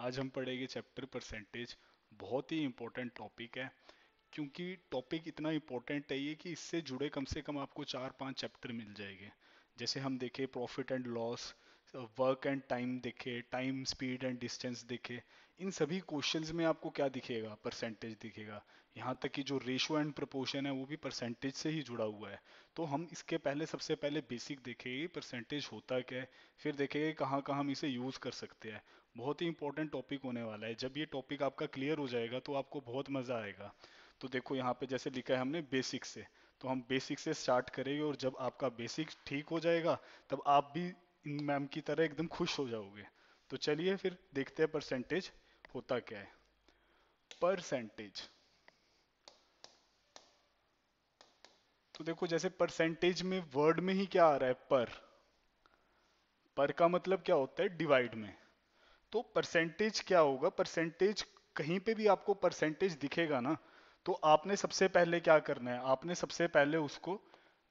आज हम पढ़ेंगे चैप्टर परसेंटेज बहुत ही इंपॉर्टेंट टॉपिक है क्योंकि टॉपिक इतना इम्पोर्टेंट है ये कि इससे जुड़े कम से कम आपको चार पांच चैप्टर मिल जाएंगे जैसे हम देखें profit and loss work and time देखे टाइम स्पीड एंड डिस्टेंस देखे इन सभी क्वेश्चंस में आपको क्या दिखेगा परसेंटेज दिखेगा यहाँ तक कि जो रेशो एंड प्रपोर्शन है वो भी परसेंटेज से ही जुड़ा हुआ है तो हम इसके पहले सबसे पहले बेसिक देखेंगे परसेंटेज होता क्या है फिर देखेंगे कहाँ कहाँ हम इसे यूज़ कर सकते हैं बहुत ही इंपॉर्टेंट टॉपिक होने वाला है जब ये टॉपिक आपका क्लियर हो जाएगा तो आपको बहुत मज़ा आएगा तो देखो यहाँ पे जैसे लिखा है हमने बेसिक से तो हम बेसिक से स्टार्ट करेंगे और जब आपका बेसिक ठीक हो जाएगा तब आप भी इन मैम की तरह एकदम खुश हो जाओगे तो चलिए फिर देखते हैं परसेंटेज होता क्या है परसेंटेज तो देखो जैसे परसेंटेज में वर्ड में ही क्या आ रहा है पर पर का मतलब क्या होता है डिवाइड में तो परसेंटेज क्या होगा परसेंटेज कहीं पे भी आपको परसेंटेज दिखेगा ना तो आपने सबसे पहले क्या करना है आपने सबसे पहले उसको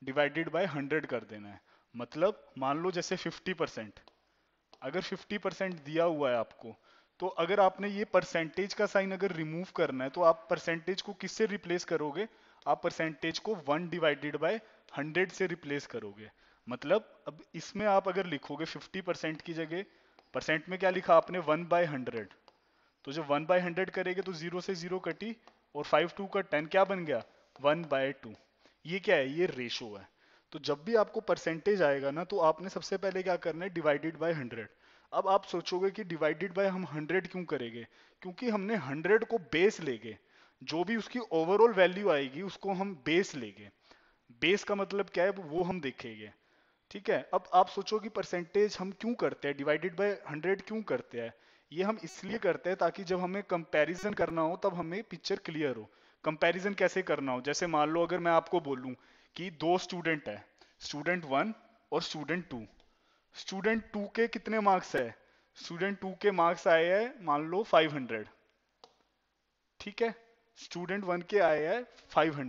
डिवाइडेड बाय 100 कर देना है मतलब मान लो जैसे 50 परसेंट अगर 50 परसेंट दिया हुआ है आपको तो अगर आपने ये परसेंटेज का साइन अगर रिमूव करना है तो आप परसेंटेज को किससे रिप्लेस करोगे आप परसेंटेज को वन डिवाइडेड बाय हंड्रेड से रिप्लेस करोगे मतलब अब इसमें आप अगर लिखोगे 50 परसेंट की जगह परसेंट में क्या लिखा आपने वन बाय हंड्रेड तो जब वन बाय हंड्रेड करेंगे तो जीरो से जीरो कटी और फाइव टू का टेन क्या बन गया वन बाय टू ये क्या है ये रेशो है तो जब भी आपको परसेंटेज आएगा ना तो आपने सबसे पहले क्या करना है डिवाइडेड बाय हंड्रेड अब आप सोचोगे कि डिवाइडेड बाय हम हंड्रेड क्यों करेंगे क्योंकि हमने हंड्रेड को बेस लेंगे जो भी उसकी ओवरऑल वैल्यू आएगी उसको हम बेस लेंगे बेस का मतलब क्या है वो हम देखेंगे ठीक है अब आप सोचो कि परसेंटेज हम क्यों करते हैं डिवाइडेड बाय हंड्रेड क्यों करते हैं ये हम इसलिए करते हैं ताकि जब हमें कंपैरिजन करना हो तब हमें पिक्चर क्लियर हो कंपैरिजन कैसे करना हो जैसे मान लो अगर मैं आपको बोलूं कि दो स्टूडेंट है स्टूडेंट वन और स्टूडेंट टू स्टूडेंट टू के कितने मार्क्स है स्टूडेंट टू के मार्क्स आए हैं मान लो फाइव ठीक है स्टूडेंट वन के आए हैं फाइव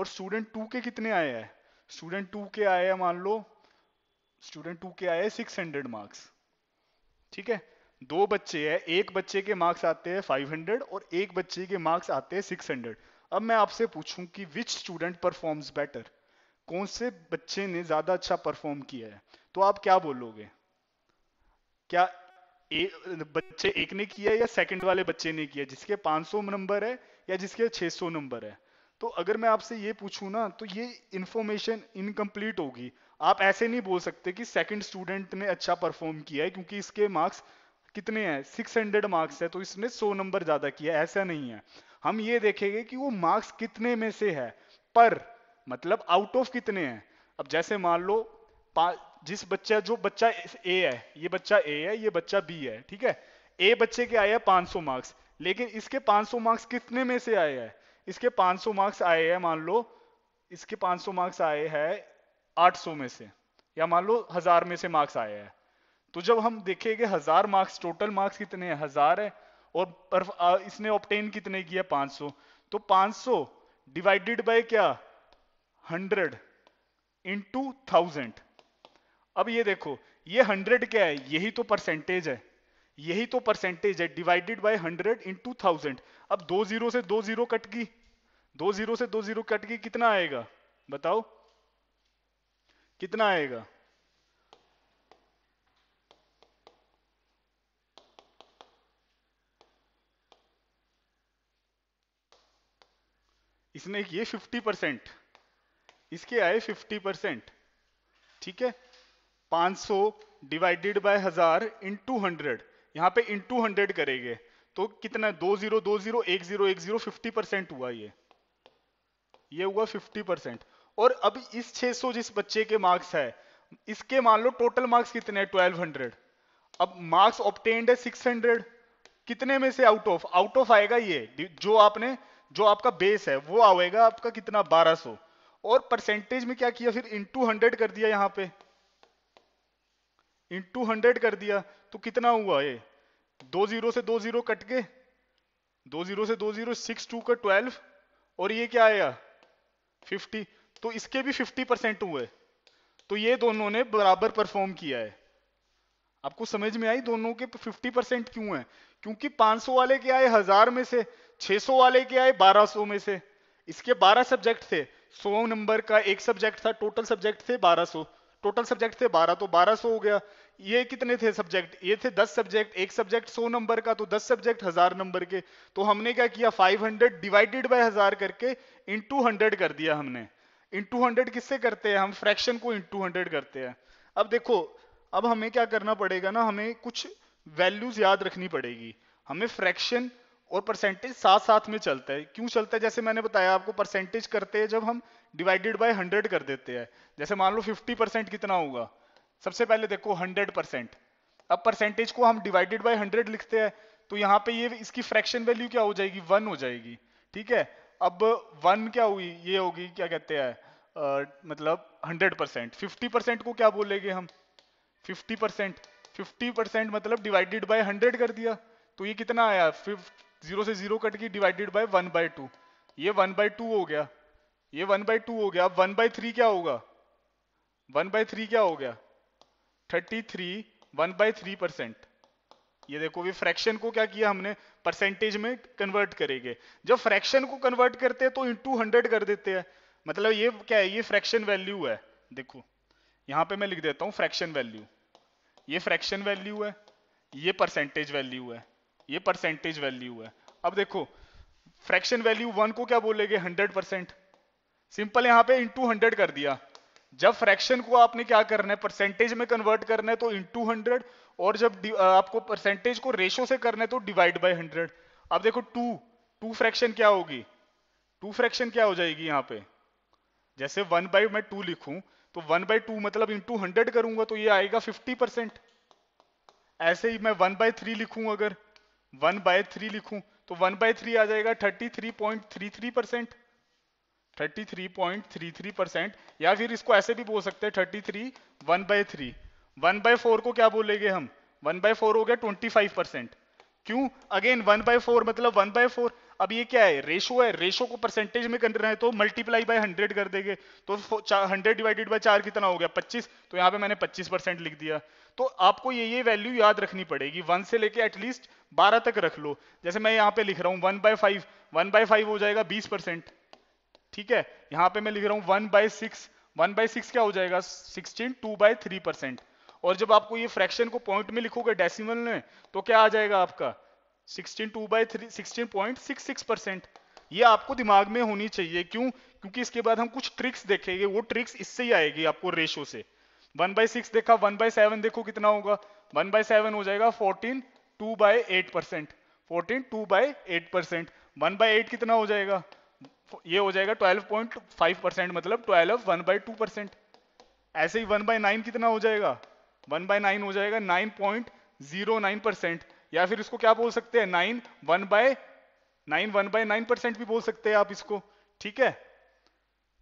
और स्टूडेंट टू के कितने आए हैं स्टूडेंट टू के आए हैं मान लो स्टूडेंट टू के आए सिक्स हंड्रेड मार्क्स ठीक है दो बच्चे हैं एक बच्चे के मार्क्स आते हैं फाइव हंड्रेड और एक बच्चे के मार्क्स आते हैं सिक्स हंड्रेड अब मैं आपसे पूछूं कि विच स्टूडेंट परफॉर्म्स बेटर कौन से बच्चे ने ज्यादा अच्छा परफॉर्म किया है तो आप क्या बोलोगे क्या ए, बच्चे एक ने किया या सेकंड वाले बच्चे ने किया जिसके 500 नंबर है या जिसके 600 नंबर है तो अगर मैं आपसे ये पूछूं ना तो ये इन्फॉर्मेशन इनकम्प्लीट होगी आप ऐसे नहीं बोल सकते कि सेकंड स्टूडेंट ने अच्छा परफॉर्म किया है क्योंकि इसके मार्क्स कितने हैं 600 मार्क्स है तो इसने 100 नंबर ज्यादा किया ऐसा नहीं है हम ये देखेंगे कि वो मार्क्स कितने में से है पर मतलब आउट ऑफ कितने हैं अब जैसे मान लो जिस बच्चा जो बच्चा ए है ये बच्चा ए है ये बच्चा बी है ठीक है ए बच्चे के आए हैं 500 मार्क्स लेकिन इसके 500 मार्क्स कितने में से आए हैं इसके 500 मार्क्स आए हैं मान लो इसके 500 मार्क्स आए हैं 800 में से या मान लो हजार में से मार्क्स आए हैं तो जब हम देखेंगे हजार मार्क्स टोटल मार्क्स कितने हैं हजार है और इसने ऑप्टेन कितने किया 500 तो 500 डिवाइडेड बाय क्या 100 इंटू थाउजेंड अब ये देखो ये 100 क्या है यही तो परसेंटेज है यही तो परसेंटेज है डिवाइडेड बाय 100 इंटू थाउजेंड अब दो जीरो से दो जीरो कट गई दो जीरो से दो जीरो कट के कितना आएगा बताओ कितना आएगा इसने किए 50 परसेंट इसके आए 50 परसेंट ठीक है 500 डिवाइडेड बाय हजार इन टू हंड्रेड यहां पे इन टू हंड्रेड करेंगे तो कितना दो जीरो दो जीरो एक जीरो एक जीरो फिफ्टी परसेंट हुआ ये ये हुआ 50 परसेंट और अब इस 600 जिस बच्चे के मार्क्स है इसके मान लो टोटल मार्क्स कितने ट्वेल्व हंड्रेड अब मार्क्स ऑप्टेंड है सिक्स हंड्रेड कितने में से आउट ऑफ आउट ऑफ आएगा ये जो आपने जो आपका बेस है वो आएगा आपका कितना 1200 और परसेंटेज में क्या किया फिर इंटू हंड्रेड कर दिया यहाँ पे इंटू हंड्रेड कर दिया तो कितना हुआ ये दो जीरो से दो जीरो कट गए दो जीरो से दो जीरो सिक्स टू का ट्वेल्व और ये क्या आया 50 तो इसके भी 50 परसेंट हुए तो ये दोनों ने बराबर परफॉर्म किया है आपको समझ में आई दोनों के 50 परसेंट क्यों है क्योंकि 500 वाले के आए हजार में से 600 वाले के आए 1200 में से इसके 12 सब्जेक्ट थे 100 नंबर का एक सब्जेक्ट था टोटल सब्जेक्ट थे 1200 टोटल सब्जेक्ट थे 12 तो 1200 हो गया ये कितने थे सब्जेक्ट ये थे दस सब्जेक्ट एक सब्जेक्ट सौ नंबर का तो दस सब्जेक्ट हजार नंबर के तो हमने क्या किया फाइव हंड्रेड डिवाइडेड बाय हजार करके इन टू हंड्रेड कर दिया हमने इन टू हंड्रेड किससे करते हैं हम फ्रैक्शन को इन टू हंड्रेड करते हैं अब देखो अब हमें क्या करना पड़ेगा ना हमें कुछ वैल्यूज याद रखनी पड़ेगी हमें फ्रैक्शन और परसेंटेज साथ साथ में चलता है क्यों चलता है जैसे मैंने बताया आपको परसेंटेज करते हैं जब हम डिवाइडेड बाय हंड्रेड कर देते हैं जैसे मान लो फिफ्टी परसेंट कितना होगा सबसे पहले देखो 100 परसेंट अब परसेंटेज को हम डिवाइडेड बाय 100 लिखते हैं तो यहाँ पे ये इसकी फ्रैक्शन वैल्यू क्या हो जाएगी वन हो जाएगी ठीक है अब वन क्या हुई ये होगी क्या कहते हैं मतलब हंड्रेड परसेंट फिफ्टी परसेंट को क्या बोलेंगे हम फिफ्टी परसेंट फिफ्टी परसेंट मतलब डिवाइडेड बाय हंड्रेड कर दिया तो ये कितना आया जीरो से जीरो कट गई divided by one by two ये वन बाय टू हो गया ये वन बाय टू हो गया अब वन बाय थ्री क्या होगा वन बाय थ्री क्या हो गया thirty three one by three percent ये देखो भी फ्रैक्शन को क्या किया हमने परसेंटेज में कन्वर्ट करेंगे जब फ्रैक्शन को कन्वर्ट करते हैं तो इंटू हंड्रेड कर देते हैं मतलब ये क्या है ये फ्रैक्शन वैल्यू है देखो यहां पे मैं लिख देता हूं फ्रैक्शन वैल्यू ये फ्रैक्शन वैल्यू है ये परसेंटेज वैल्यू है ये परसेंटेज वैल्यू है अब देखो फ्रैक्शन वैल्यू वन को क्या बोलेंगे हंड्रेड परसेंट सिंपल यहां पे इंटू हंड्रेड कर दिया जब फ्रैक्शन को आपने क्या करना है परसेंटेज में कन्वर्ट करना है तो इन टू हंड्रेड और जब आपको परसेंटेज को रेशो से करना है तो डिवाइड बाय हंड्रेड अब देखो टू टू फ्रैक्शन क्या होगी टू फ्रैक्शन क्या हो जाएगी यहाँ पे जैसे वन बाय मैं टू लिखूं तो वन बाय टू मतलब इन टू हंड्रेड करूंगा तो ये आएगा फिफ्टी परसेंट ऐसे ही मैं वन बाय थ्री लिखूं अगर वन बाय थ्री लिखूं तो वन बाय थ्री आ जाएगा thirty three point three three percent 33.33 percent या फिर इसको ऐसे भी बोल सकते हैं thirty three one by three one by four को क्या बोलेंगे हम वन बाय फोर हो गया ट्वेंटी फाइव परसेंट क्यों अगेन वन बाय फोर मतलब वन बाय फोर अब ये क्या है रेशो है रेशो को परसेंटेज में कर रहे हैं तो मल्टीप्लाई बाय हंड्रेड कर देंगे तो हंड्रेड डिवाइडेड बाय चार कितना हो गया पच्चीस तो यहाँ पे मैंने पच्चीस परसेंट लिख दिया तो आपको ये ये वैल्यू याद रखनी पड़ेगी वन से लेके एटलीस्ट बारह तक रख लो जैसे मैं यहाँ पे लिख रहा हूँ one by five one by five हो जाएगा बीस परसेंट ठीक है यहां पे मैं लिख रहा हूं one by six one by six क्या हो जाएगा sixteen two by three percent और जब आपको ये फ्रैक्शन को पॉइंट में लिखोगे डेसिमल में तो क्या आ जाएगा आपका sixteen two by three sixteen point six six percent ये आपको दिमाग में होनी चाहिए क्यों क्योंकि इसके बाद हम कुछ ट्रिक्स देखेंगे वो ट्रिक्स इससे ही आएगी आपको रेशो से वन बाई सिक्स देखा वन बाई सेवन देखो कितना होगा वन बाई सेवन हो जाएगा fourteen two by eight percent fourteen two by eight percent one by eight कितना हो जाएगा ये हो जाएगा 12.5 परसेंट मतलब 12 वन बाई टू परसेंट ऐसे ही वन बाई नाइन कितना हो जाएगा वन बाई नाइन हो जाएगा 9.09 परसेंट या फिर इसको क्या बोल सकते हैं nine one by nine one by nine percent भी बोल सकते हैं आप इसको ठीक है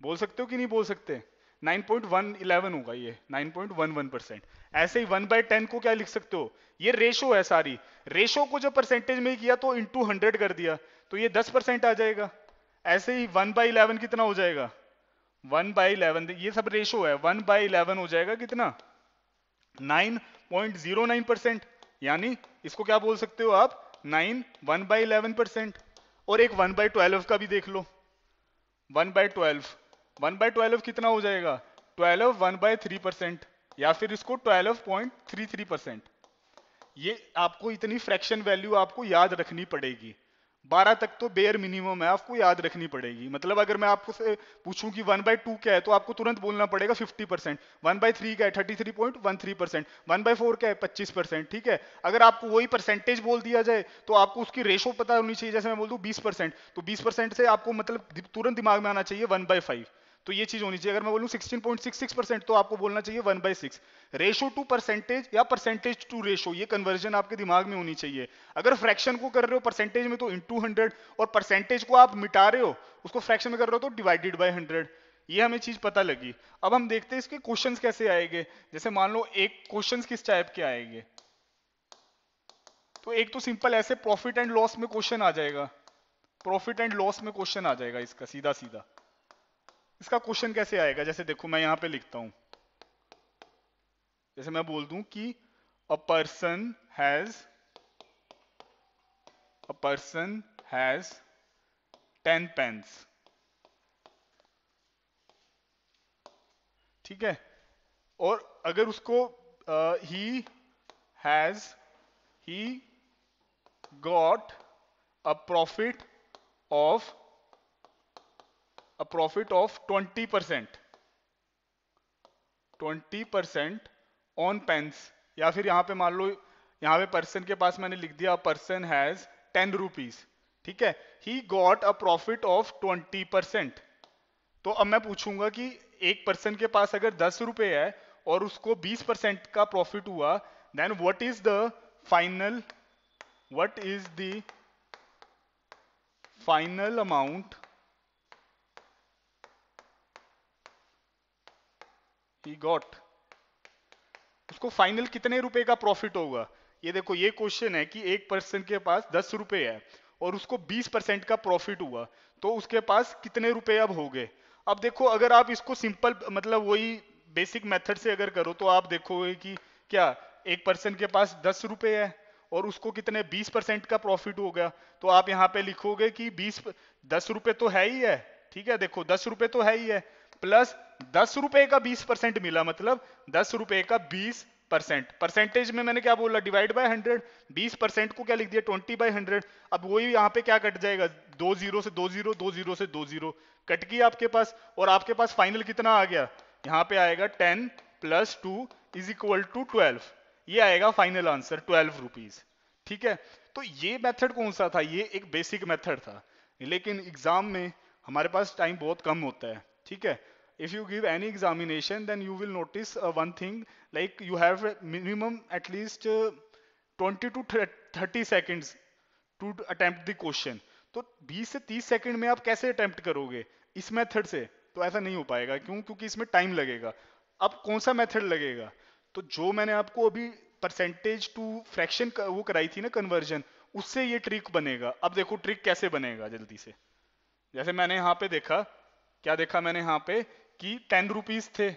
बोल सकते हो कि नहीं बोल सकते 9.111 होगा ये 9.11 परसेंट ऐसे ही 1 बाय टेन को क्या लिख सकते हो ये रेशो है सारी रेशो को जब परसेंटेज में किया तो इंटू हंड्रेड कर दिया तो ये 10 परसेंट आ जाएगा ऐसे ही वन बाई इलेवन कितना हो जाएगा वन बाई इलेवन ये सब रेशो है वन बाई इलेवन हो जाएगा कितना nine point zero nine percent यानी इसको क्या बोल सकते हो आप nine one by eleven percent और एक वन बाई ट्वेल्व का भी देख लो one by twelve one by twelve कितना हो जाएगा twelve one by three percent या फिर इसको twelve point three three percent ये आपको इतनी फ्रैक्शन वैल्यू आपको याद रखनी पड़ेगी बारह तक तो बेयर मिनिमम है आपको याद रखनी पड़ेगी मतलब अगर मैं आपको से पूछूं कि वन बाई टू क्या है तो आपको तुरंत बोलना पड़ेगा fifty percent one by three क्या है thirty three point one three percent one by four क्या है पच्चीस परसेंट ठीक है अगर आपको वही परसेंटेज बोल दिया जाए तो आपको उसकी रेशो पता होनी चाहिए जैसे मैं बोल दू बीस परसेंट तो बीस परसेंट से आपको मतलब तुरंत दिमाग में आना चाहिए वन बाई फाइव तो ये चीज होनी चाहिए अगर मैं बोलूँ 16.66 परसेंट तो आपको बोलना चाहिए one by six ratio to percentage या परसेंटेज टू रेशो ये कन्वर्जन आपके दिमाग में होनी चाहिए अगर फ्रैक्शन को कर रहे हो परसेंटेज में तो इन टू हंड्रेड और परसेंटेज को आप मिटा रहे हो उसको फ्रैक्शन में कर रहे हो तो डिवाइडेड बाई हंड्रेड ये हमें चीज पता लगी अब हम देखते हैं इसके क्वेश्चन कैसे आएंगे जैसे मान लो एक क्वेश्चन किस टाइप के आएंगे तो एक तो सिंपल ऐसे प्रॉफिट एंड लॉस में क्वेश्चन आ जाएगा प्रॉफिट एंड लॉस में क्वेश्चन आ जाएगा इसका सीधा सीधा इसका क्वेश्चन कैसे आएगा जैसे देखो मैं यहां पे लिखता हूं जैसे मैं बोल दूं कि a person has a person has ten pence ठीक है और अगर उसको ही has he got a profit of a profit of 20% 20% on pence या फिर यहां पे मान लो यहां पे पर्सन के पास मैंने लिख दिया पर्सन हैज टेन रुपीज ठीक है he got a profit of twenty percent तो अब मैं पूछूंगा कि एक पर्सन के पास अगर दस रुपए है और उसको बीस परसेंट का प्रॉफिट हुआ then what is the final what is the final amount he got उसको फाइनल कितने रुपए का प्रॉफिट होगा ये देखो ये क्वेश्चन है कि एक पर्सन के पास दस रुपए है और उसको बीस परसेंट का प्रॉफिट हुआ तो उसके पास कितने रुपए अब हो गए अब देखो अगर आप इसको सिंपल मतलब वही बेसिक मेथड से अगर करो तो आप देखोगे कि क्या एक पर्सन के पास दस रुपए है और उसको कितने बीस परसेंट का प्रॉफिट हो गया तो आप यहाँ पे लिखोगे कि बीस दस रुपए तो है ही है ठीक है देखो दस रुपए तो है ही है प्लस दस रुपए का बीस परसेंट मिला मतलब दस रुपए का बीस परसेंट परसेंटेज में मैंने क्या बोला डिवाइड बाय हंड्रेड बीस परसेंट को क्या लिख दिया ट्वेंटी बाय हंड्रेड अब वही यहाँ पे क्या कट जाएगा दो जीरो से दो जीरो दो जीरो से दो जीरो कट गई आपके पास और आपके पास फाइनल कितना आ गया यहाँ पे आएगा ten plus two is equal to twelve ये आएगा फाइनल आंसर ट्वेल्व रुपीज ठीक है तो ये मेथड कौन सा था ये एक बेसिक मेथड था लेकिन एग्जाम में हमारे पास टाइम बहुत कम होता है ठीक है if you give any examination then you will notice one thing like you have minimum at least twenty to thirty 20 to attempt seconds to तो 20 से 30 सेकंड में आप कैसे अटेम्प्ट करोगे इस मेथड से तो ऐसा नहीं हो पाएगा क्यों क्योंकि इसमें टाइम लगेगा अब कौन सा मेथड लगेगा तो जो मैंने आपको अभी परसेंटेज टू फ्रैक्शन वो कराई थी ना कन्वर्जन उससे ये ट्रिक बनेगा अब देखो ट्रिक कैसे बनेगा जल्दी से जैसे मैंने यहां पे देखा क्या देखा मैंने यहां पे कि टेन रुपीज थे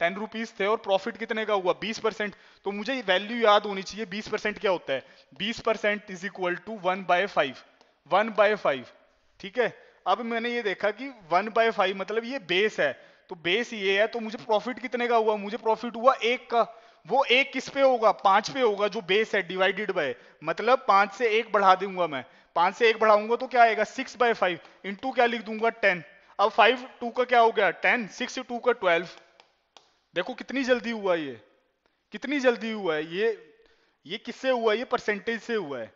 टेन रुपीज थे और प्रॉफिट कितने का हुआ बीस परसेंट तो मुझे वैल्यू याद होनी चाहिए बीस परसेंट क्या होता है बीस percent is equal to one by five one by five ठीक है अब मैंने ये देखा कि वन बाय फाइव मतलब ये बेस है तो बेस ये है तो मुझे प्रॉफिट कितने का हुआ मुझे प्रॉफिट हुआ एक का वो एक किस पे होगा पांच पे होगा जो बेस है डिवाइडेड बाय मतलब पांच से एक बढ़ा दूंगा मैं पांच से एक बढ़ाऊंगा तो क्या आएगा सिक्स बाय फाइव इंटू क्या लिख दूंगा टेन अब फाइव टू का क्या हो गया टेन सिक्स टू का ट्वेल्व देखो कितनी जल्दी हुआ ये कितनी जल्दी हुआ है ये ये किससे हुआ है ये परसेंटेज से हुआ है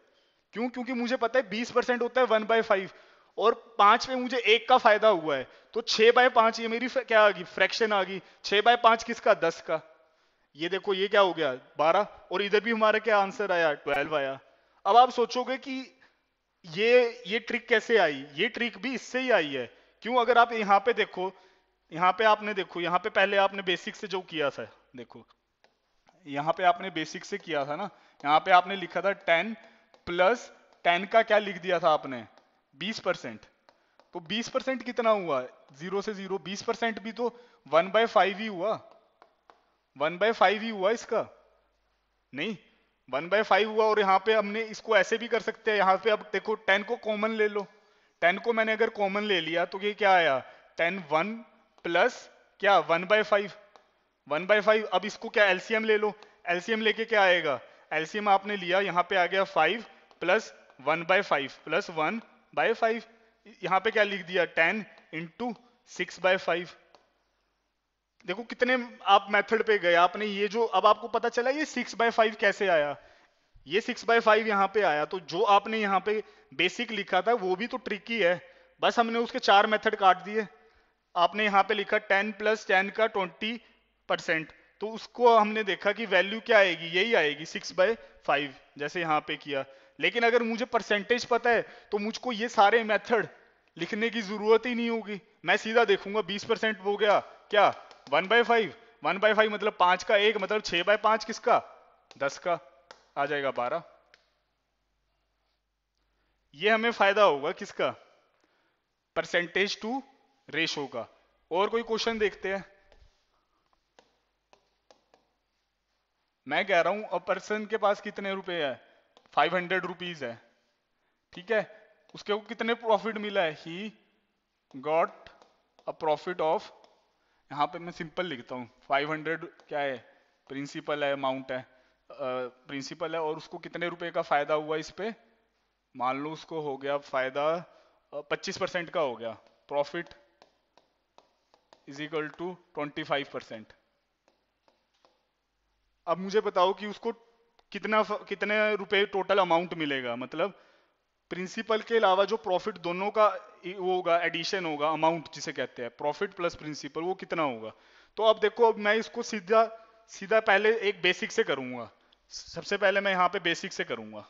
क्यों क्योंकि मुझे पता है बीस परसेंट होता है वन बाय फाइव और पांच पे मुझे एक का फायदा हुआ है तो छह बाय पांच ये मेरी क्या आ गई फ्रैक्शन आ गई छह बाय पांच किसका दस का ये देखो ये क्या हो गया बारह और इधर भी हमारा क्या आंसर आया ट्वेल्व आया अब आप सोचोगे कि ये ये ट्रिक कैसे आई ये ट्रिक भी इससे ही आई है क्यों अगर आप यहाँ पे देखो यहाँ पे आपने देखो यहाँ पे पहले आपने बेसिक से जो किया था देखो यहाँ पे आपने बेसिक से किया था ना यहाँ पे आपने लिखा था टेन प्लस टेन का क्या लिख दिया था आपने बीस परसेंट तो बीस परसेंट कितना हुआ जीरो से जीरो बीस परसेंट भी तो वन बाय फाइव ही हुआ वन बाय फाइव ही हुआ इसका नहीं वन बाय फाइव हुआ और यहाँ पे हमने इसको ऐसे भी कर सकते हैं यहाँ पे अब देखो टेन को कॉमन ले लो टेन को मैंने अगर कॉमन ले लिया तो ये क्या आया टेन वन प्लस क्या one by five one by five अब इसको क्या एलसीएम ले लो एलसीएम लेके क्या आएगा एलसीएम आपने लिया यहाँ पे आ गया five plus one by five plus one by five यहाँ पे क्या लिख दिया ten into six by five देखो कितने आप मेथड पे गए आपने ये जो अब आपको पता चला ये सिक्स बाय फाइव कैसे आया ये सिक्स बाय फाइव यहाँ पे आया तो जो आपने यहाँ पे बेसिक लिखा था वो भी तो ट्रिकी है बस हमने उसके चार मेथड काट दिए आपने यहाँ पे लिखा टेन प्लस टेन का ट्वेंटी परसेंट तो उसको हमने देखा कि वैल्यू क्या आएगी यही आएगी सिक्स बाय फाइव जैसे यहाँ पे किया लेकिन अगर मुझे परसेंटेज पता है तो मुझको ये सारे मेथड लिखने की जरूरत ही नहीं होगी मैं सीधा देखूंगा बीस परसेंट हो गया क्या one by five one by five मतलब पांच का एक मतलब छह बाय पांच किसका दस का आ जाएगा बारह ये हमें फायदा होगा किसका परसेंटेज टू रेशो का और कोई क्वेश्चन देखते हैं मैं कह रहा हूं अ पर्सन के पास कितने रुपए है फाइव हंड्रेड रुपीज है ठीक है उसके को कितने प्रॉफिट मिला है he got a profit of यहां पे मैं सिंपल लिखता हूं फाइव हंड्रेड क्या है प्रिंसिपल है अमाउंट है प्रिंसिपल है और उसको कितने रुपए का फायदा हुआ इस पे मान लो उसको हो गया फायदा पच्चीस परसेंट का हो गया profit is equal to twenty five percent अब मुझे बताओ कि उसको कितना कितने रुपए टोटल अमाउंट मिलेगा मतलब प्रिंसिपल के अलावा जो प्रॉफिट दोनों का वो होगा एडिशन होगा अमाउंट जिसे कहते हैं प्रॉफिट प्लस प्रिंसिपल वो कितना होगा तो अब देखो अब मैं इसको सीधा सीधा पहले एक बेसिक से करूंगा सबसे पहले मैं यहां पे बेसिक से करूंगा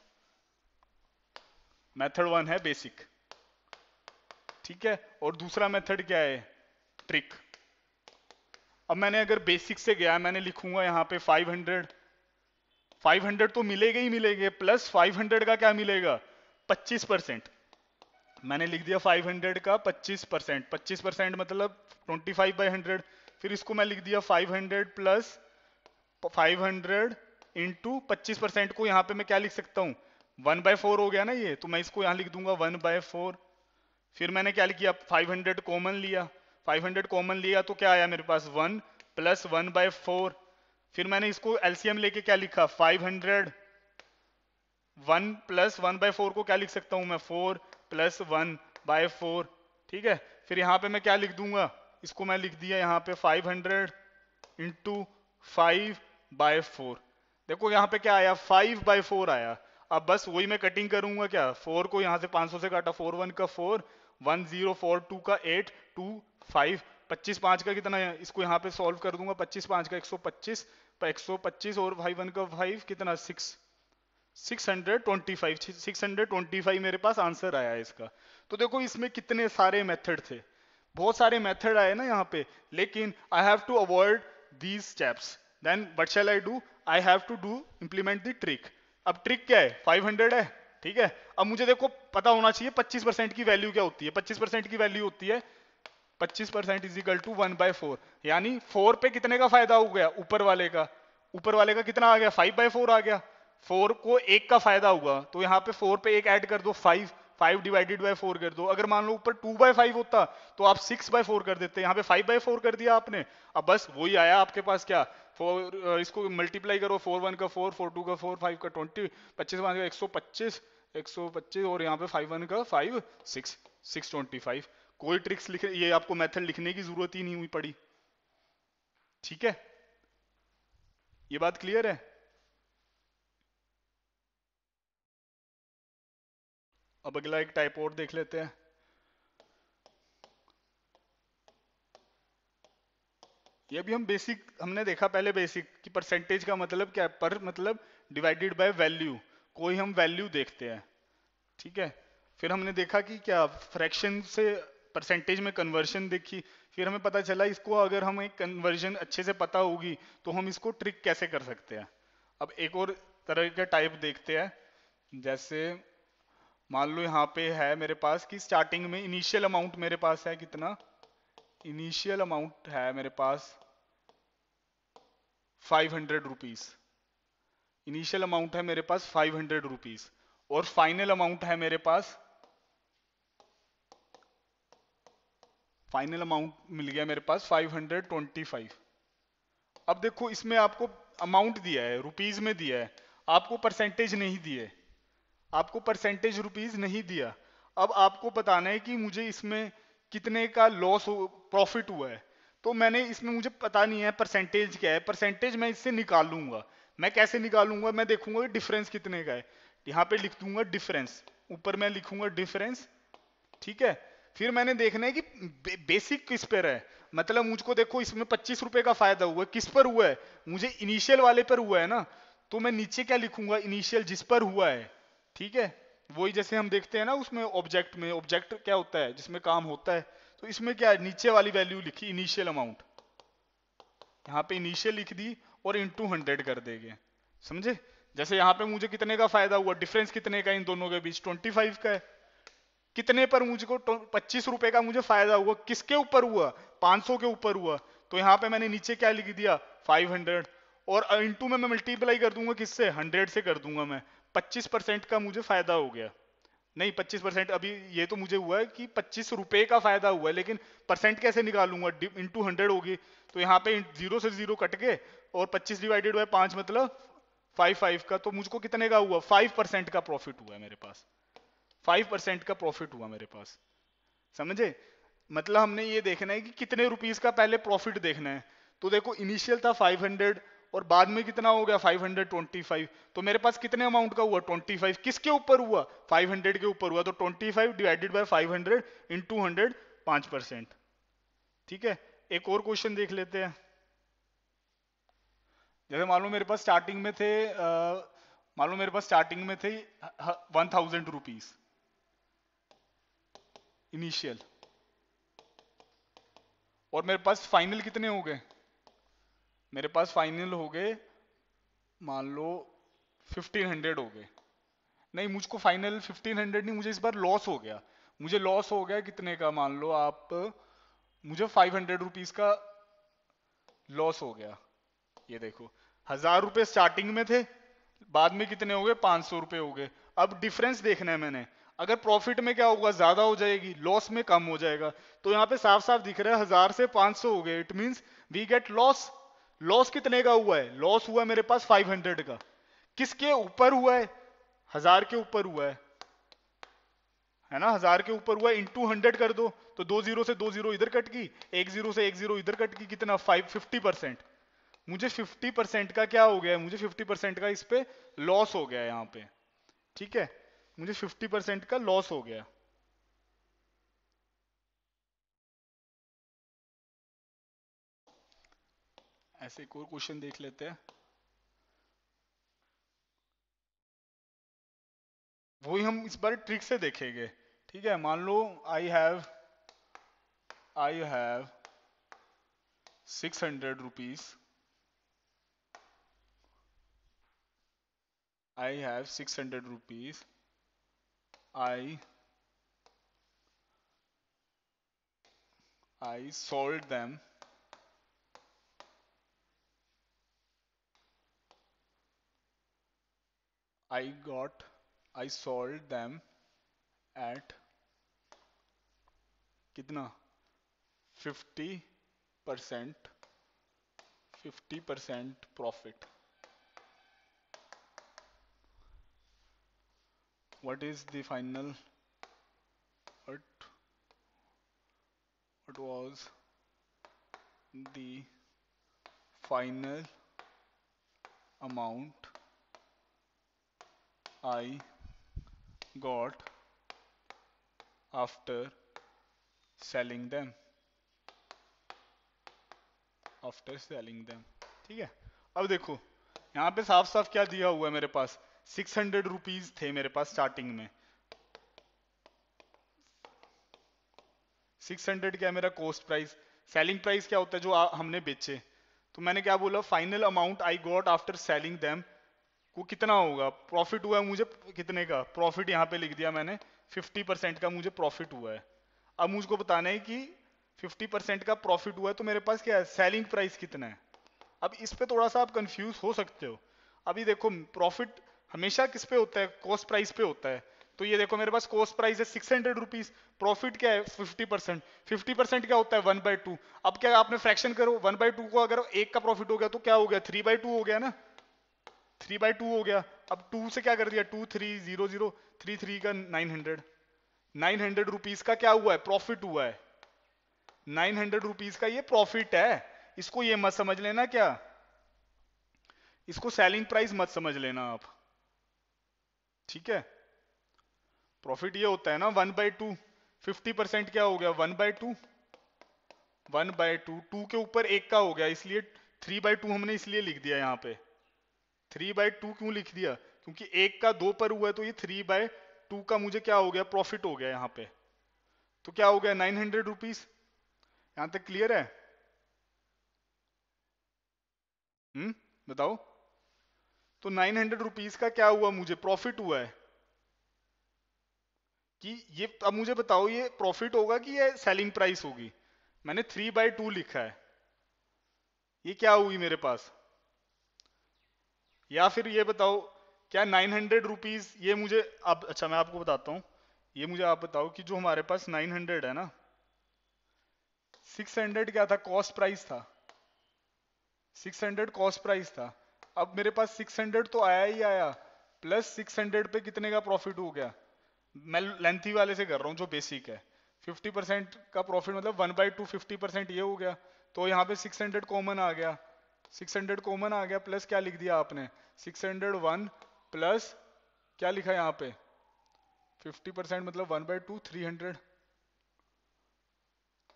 मेथड वन है बेसिक ठीक है और दूसरा मेथड क्या है ट्रिक अब मैंने अगर बेसिक से गया मैंने लिखूंगा यहां पे 500 500 तो मिलेगा ही मिलेंगे प्लस 500 का क्या मिलेगा 25 परसेंट मैंने लिख दिया 500 का 25 परसेंट पच्चीस परसेंट मतलब 25 फाइव बाई हंड्रेड फिर इसको मैं लिख दिया 500 प्लस 500 इंटू पच्चीस परसेंट को यहां पे मैं क्या लिख सकता हूं वन बाय फोर हो गया ना ये तो मैं इसको यहां लिख दूंगा वन बाय फोर फिर मैंने क्या लिखा फाइव हंड्रेड कॉमन लिया फाइव हंड्रेड कॉमन लिया तो क्या आया मेरे पास one plus one by four फिर मैंने इसको एलसीएम लेके क्या लिखा five hundred one plus one by four को क्या लिख सकता हूं मैं four plus one by four ठीक है फिर यहां पे मैं क्या लिख दूंगा इसको मैं लिख दिया यहां पे five hundred into five by four देखो यहाँ पे क्या आया फाइव बाई फोर आया अब बस वही मैं कटिंग करूंगा क्या फोर को यहाँ से 500 से काटा फोर वन का four one zero four two का एट टू फाइव पच्चीस पांच का कितना है इसको यहाँ पे सॉल्व कर दूंगा पच्चीस पांच का एक सौ पच्चीस एक सौ पच्चीस और भाई वन का फाइव कितना six six hundred twenty five six hundred twenty five मेरे पास आंसर आया है इसका तो देखो इसमें कितने सारे मेथड थे बहुत सारे मेथड आए ना यहाँ पे लेकिन I have to avoid these steps then what shall I do I have to do implement the trick अब ट्रिक क्या है 500 है ठीक है अब मुझे देखो पता होना चाहिए 25 परसेंट की वैल्यू क्या होती है 25 परसेंट की वैल्यू होती है 25 percent is equal to one by four यानी फोर पे कितने का फायदा हो गया ऊपर वाले का ऊपर वाले का कितना आ गया फाइव बाय फोर आ गया फोर को एक का फायदा हुआ तो यहाँ पे फोर पे एक ऐड कर दो five five divided by four कर दो अगर मान लो ऊपर टू बाय फाइव होता तो आप सिक्स बाय फोर कर देते यहाँ पे फाइव बाय फोर कर दिया आपने अब बस वही आया आपके पास क्या फोर इसको मल्टीप्लाई करो फोर वन का फोर फोर टू का फोर फाइव का ट्वेंटी पच्चीस पाँच का एक सौ पच्चीस एक सौ पच्चीस और यहाँ पे फाइव वन का five six six twenty five कोई ट्रिक्स लिख ये आपको मेथड लिखने की जरूरत ही नहीं हुई पड़ी ठीक है ये बात क्लियर है अब अगला एक टाइप और देख लेते हैं ये भी हम बेसिक हमने देखा पहले बेसिक कि परसेंटेज का मतलब क्या है पर मतलब डिवाइडेड बाय वैल्यू कोई हम वैल्यू देखते हैं ठीक है फिर हमने देखा कि क्या फ्रैक्शन से परसेंटेज में कन्वर्शन देखी फिर हमें पता चला इसको अगर हम एक कन्वर्जन अच्छे से पता होगी तो हम इसको ट्रिक कैसे कर सकते हैं अब एक और तरह का टाइप देखते हैं जैसे मान लो यहाँ पे है मेरे पास कि स्टार्टिंग में इनिशियल अमाउंट मेरे पास है कितना इनिशियल अमाउंट है मेरे पास five hundred rupees initial amount है मेरे पास फाइव हंड्रेड रुपीज और फाइनल अमाउंट है मेरे पास फाइनल अमाउंट मिल गया मेरे पास फाइव हंड्रेड ट्वेंटी फाइव अब देखो इसमें आपको अमाउंट दिया है रुपीज में दिया है आपको परसेंटेज नहीं दिए आपको परसेंटेज रुपीज नहीं दिया अब आपको बताना है कि मुझे इसमें कितने का लॉस प्रॉफिट हुआ है तो मैंने इसमें मुझे पता नहीं है परसेंटेज क्या है परसेंटेज मैं इससे निकाल लूंगा मैं कैसे निकालूंगा मैं देखूंगा डिफरेंस कितने का है यहाँ पे लिख दूंगा डिफरेंस ऊपर मैं लिखूंगा डिफरेंस ठीक है फिर मैंने देखना है कि बेसिक किस पर है मतलब मुझको देखो इसमें पच्चीस रुपए का फायदा हुआ है किस पर हुआ है मुझे इनिशियल वाले पर हुआ है ना तो मैं नीचे क्या लिखूंगा इनिशियल जिस पर हुआ है ठीक है वही जैसे हम देखते हैं ना उसमें ऑब्जेक्ट में ऑब्जेक्ट क्या होता है जिसमें काम होता है तो इसमें क्या है नीचे वाली वैल्यू लिखी इनिशियल अमाउंट यहाँ पे इनिशियल लिख दी और इंटू हंड्रेड कर देंगे समझे जैसे यहाँ पे मुझे कितने का फायदा हुआ डिफरेंस कितने का इन दोनों के बीच ट्वेंटी फाइव का है कितने पर मुझको पच्चीस रुपए का मुझे फायदा हुआ किसके ऊपर हुआ पांच सौ के ऊपर हुआ तो यहाँ पे मैंने नीचे क्या लिख दिया फाइव हंड्रेड और इंटू में मैं मल्टीप्लाई कर दूंगा किससे हंड्रेड से कर दूंगा मैं 25 का मुझे फायदा हो गया नहीं 25 परसेंट अभी ये तो मुझे हुआ है कि पच्चीस रुपए का फायदा हुआ है लेकिन परसेंट कैसे निकालूंगा इंटू हंड्रेड होगी तो यहाँ पे जीरो से जीरो कट गए और 25 डिवाइडेड हुआ पांच मतलब फाइव फाइव का तो मुझको कितने का हुआ फाइव परसेंट का प्रॉफिट हुआ है मेरे पास फाइव परसेंट का प्रॉफिट हुआ मेरे पास समझे मतलब हमने ये देखना है कि कितने रुपीज का पहले प्रॉफिट देखना है तो देखो इनिशियल था फाइव हंड्रेड और बाद में कितना हो गया 525 तो मेरे पास कितने अमाउंट का हुआ 25 किसके ऊपर हुआ 500 के ऊपर हुआ तो 25 divided by 500 hundred into hundred पांच परसेंट ठीक है एक और क्वेश्चन देख लेते हैं जैसे लो मेरे पास स्टार्टिंग में थे लो मेरे पास स्टार्टिंग में थे वन थाउजेंड रुपीज इनिशियल और मेरे पास फाइनल कितने हो गए मेरे पास फाइनल हो गए मान लो 1500 हो गए नहीं मुझको फाइनल 1500 नहीं मुझे इस बार लॉस हो गया मुझे लॉस हो गया कितने का मान लो आप मुझे फाइव हंड्रेड रुपीज का लॉस हो गया ये देखो हजार रुपए स्टार्टिंग में थे बाद में कितने हो गए पांच सौ रुपए हो गए अब डिफरेंस देखना है मैंने अगर प्रॉफिट में क्या होगा ज्यादा हो जाएगी लॉस में कम हो जाएगा तो यहाँ पे साफ साफ दिख रहा है हजार से पांच सौ हो गए it means we get loss loss कितने का हुआ है लॉस हुआ है मेरे पास 500 का किसके ऊपर हुआ है हजार के ऊपर हुआ है है ना हजार के ऊपर हुआ है इंटू हंड्रेड कर दो तो दो जीरो से दो जीरो इधर कट गई एक जीरो से एक जीरो इधर कट गई कितना फाइव फिफ्टी परसेंट मुझे फिफ्टी परसेंट का क्या हो गया है मुझे फिफ्टी परसेंट का इस पे लॉस हो गया है यहाँ पे ठीक है मुझे फिफ्टी परसेंट का लॉस हो गया ऐसे एक और क्वेश्चन देख लेते हैं वही हम इस बार ट्रिक से देखेंगे ठीक है मान लो I have I have six hundred rupees I have six hundred rupees I I sold them I got I sold them at कितना 50 percent. 50 percent profit. what is the final what what was the final amount I got after selling them after selling them ठीक है अब देखो यहाँ पे साफ साफ क्या दिया हुआ है मेरे पास सिक्स हंड्रेड रुपीज थे मेरे पास स्टार्टिंग में सिक्स हंड्रेड क्या है मेरा कॉस्ट प्राइस सेलिंग प्राइस क्या होता है जो हमने बेचे तो मैंने क्या बोला final amount I got after selling them वो कितना होगा प्रॉफिट हुआ है मुझे कितने का प्रॉफिट यहाँ पे लिख दिया मैंने 50 परसेंट का मुझे प्रॉफिट हुआ है अब मुझको बताना है कि 50 परसेंट का प्रॉफिट हुआ है तो मेरे पास क्या है सेलिंग प्राइस कितना है अब इस पे थोड़ा सा आप कंफ्यूज हो सकते हो अभी देखो प्रॉफिट हमेशा किस पे होता है कॉस्ट प्राइस पे होता है तो ये देखो मेरे पास कॉस्ट प्राइस है सिक्स हंड्रेड रुपीज प्रॉफिट क्या है फिफ्टी परसेंट फिफ्टी परसेंट क्या होता है वन बाई टू अब क्या आपने फ्रैक्शन करो वन बाई टू को अगर एक का प्रॉफिट हो गया तो क्या हो गया थ्री बाई टू हो गया ना थ्री बाई टू हो गया अब टू से क्या कर दिया two three zero zero three three का nine hundred nine hundred rupees का क्या हुआ है प्रॉफिट हुआ है नाइन हंड्रेड रुपीज का ये प्रॉफिट है इसको ये मत समझ लेना क्या इसको सेलिंग प्राइस मत समझ लेना आप ठीक है प्रॉफिट ये होता है ना one by two fifty percent क्या हो गया one by two one by two two के ऊपर एक का हो गया इसलिए थ्री बाय टू हमने इसलिए लिख दिया यहाँ पे थ्री बाय टू क्यों लिख दिया क्योंकि एक का दो पर हुआ है तो ये थ्री बाय टू का मुझे क्या हो गया प्रॉफिट हो गया यहाँ पे तो क्या हो गया नाइन हंड्रेड रुपीज यहां तक क्लियर है हम्म बताओ तो नाइन हंड्रेड रुपीज का क्या हुआ मुझे प्रॉफिट हुआ है कि ये अब मुझे बताओ ये प्रॉफिट होगा कि ये सेलिंग प्राइस होगी मैंने थ्री बाय टू लिखा है ये क्या हुई मेरे पास या फिर ये बताओ क्या नाइन हंड्रेड रुपीज ये मुझे अब अच्छा मैं आपको बताता हूँ ये मुझे आप बताओ कि जो हमारे पास नाइन हंड्रेड है ना सिक्स हंड्रेड क्या था कॉस्ट प्राइस था सिक्स हंड्रेड कॉस्ट प्राइस था अब मेरे पास सिक्स हंड्रेड तो आया ही आया प्लस सिक्स हंड्रेड पे कितने का प्रॉफिट हो गया मैं लेंथी वाले से कर रहा हूँ जो बेसिक है फिफ्टी परसेंट का प्रॉफिट मतलब one by two fifty percent ये हो गया तो यहाँ पे सिक्स हंड्रेड कॉमन आ गया 600 कॉमन आ गया प्लस क्या लिख दिया आपने 601 प्लस क्या लिखा यहाँ पे 50 परसेंट मतलब one by two three hundred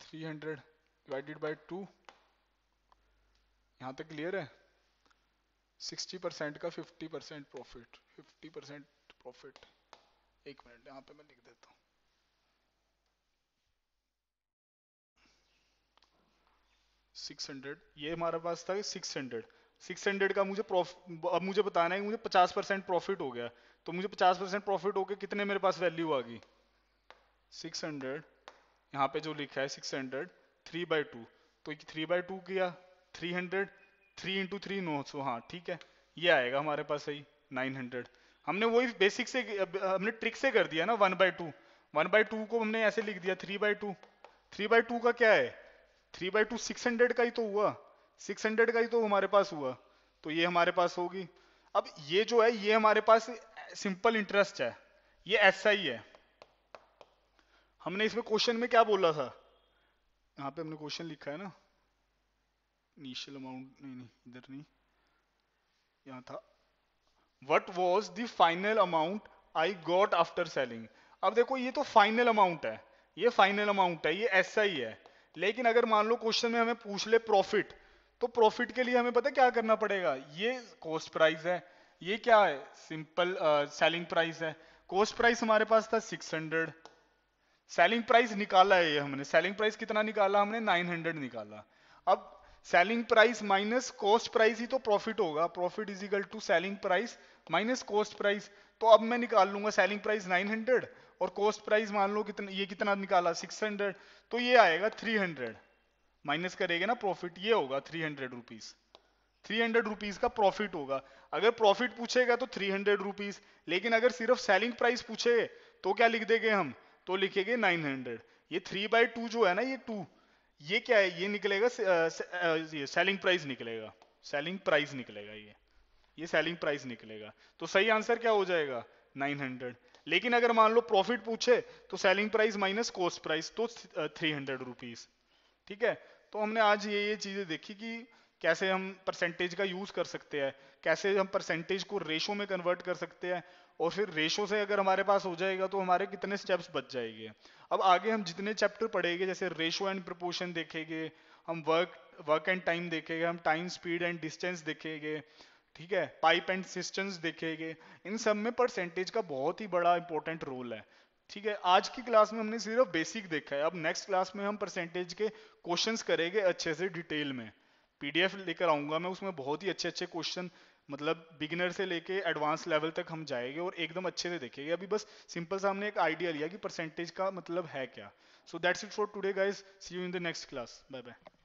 three hundred divided by two यहाँ तक क्लियर है 60 परसेंट का 50 परसेंट प्रॉफिट 50 परसेंट प्रॉफिट एक मिनट यहाँ पे मैं लिख देता हूँ सिक्स हंड्रेड ये हमारे पास था सिक्स हंड्रेड सिक्स हंड्रेड का मुझे अब मुझे बताना है कि मुझे पचास परसेंट प्रॉफिट हो गया तो मुझे पचास परसेंट प्रॉफिट हो गया कितने मेरे पास वैल्यू आ गई सिक्स हंड्रेड यहाँ पे जो लिखा है six hundred three by two तो थ्री बाई टू किया three hundred three into three नौ सौ हाँ ठीक है ये आएगा हमारे पास सही नाइन हंड्रेड हमने वही बेसिक से हमने ट्रिक से कर दिया ना one by two one by two को हमने ऐसे लिख दिया three by two three by two का क्या है three by two six hundred का ही तो हुआ सिक्स हंड्रेड का ही तो हमारे पास हुआ तो ये हमारे पास होगी अब ये जो है ये हमारे पास सिंपल इंटरेस्ट है ये एस आई है हमने इसमें क्वेश्चन में क्या बोला था यहाँ पे हमने क्वेश्चन लिखा है ना इनिशियल अमाउंट नहीं नहीं इधर नहीं यहाँ था what was the final amount I got after selling अब देखो ये तो फाइनल अमाउंट है ये फाइनल अमाउंट है ये एस आई है लेकिन अगर मान लो क्वेश्चन में हमें पूछ ले प्रॉफिट तो प्रॉफिट के लिए हमें पता क्या करना पड़ेगा ये कॉस्ट प्राइस है ये क्या है सिंपल सेलिंग प्राइस है कॉस्ट प्राइस हमारे पास था 600 सेलिंग प्राइस निकाला है ये हमने सेलिंग प्राइस कितना निकाला हमने 900 निकाला अब selling price minus cost price ही तो प्रॉफिट होगा profit is equal to selling price minus cost price तो अब मैं निकाल लूंगा सेलिंग प्राइस 900 और कॉस्ट प्राइस मान लो कितना ये कितना निकाला 600 तो ये आएगा 300 माइनस करेगा ना प्रॉफिट ये होगा 300 hundred rupees three hundred rupees का प्रॉफिट होगा अगर प्रॉफिट पूछेगा तो थ्री हंड्रेड रुपीज लेकिन अगर सिर्फ सेलिंग प्राइस पूछे तो क्या लिख देंगे हम तो लिखेंगे नाइन हंड्रेड ये थ्री बाई टू जो है ना ये टू ये क्या है ये निकलेगा ये सेलिंग प्राइस निकलेगा सेलिंग प्राइस निकलेगा ये ये सेलिंग प्राइस निकलेगा तो सही आंसर क्या हो जाएगा नाइन हंड्रेड लेकिन अगर मान लो प्रॉफिट पूछे तो selling price minus cost price तो थ्री हंड्रेड रुपीज ठीक है तो हमने आज ये ये चीजें देखी कि कैसे हम परसेंटेज का यूज कर सकते हैं कैसे हम परसेंटेज को रेशो में कन्वर्ट कर सकते हैं और फिर रेशो से अगर हमारे पास हो जाएगा तो हमारे कितने स्टेप्स बच जाएंगे अब आगे हम जितने चैप्टर पढ़ेंगे जैसे रेशो एंड प्रपोर्शन देखेंगे हम वर्क वर्क एंड टाइम देखेंगे हम टाइम स्पीड एंड डिस्टेंस देखेंगे ठीक है पाइप एंड सिस्टम्स देखेंगे इन सब में परसेंटेज का बहुत ही बड़ा इंपॉर्टेंट रोल है ठीक है आज की क्लास में हमने सिर्फ बेसिक देखा है अब नेक्स्ट क्लास में हम परसेंटेज के क्वेश्चंस करेंगे अच्छे से डिटेल में पीडीएफ लेकर आऊंगा मैं उसमें बहुत ही अच्छे अच्छे क्वेश्चन मतलब बिगिनर से लेके एडवांस लेवल तक हम जाएंगे और एकदम अच्छे से देखेंगे अभी बस सिंपल सा हमने एक आइडिया लिया कि परसेंटेज का मतलब है क्या so that's it for today guys see you in the next class bye bye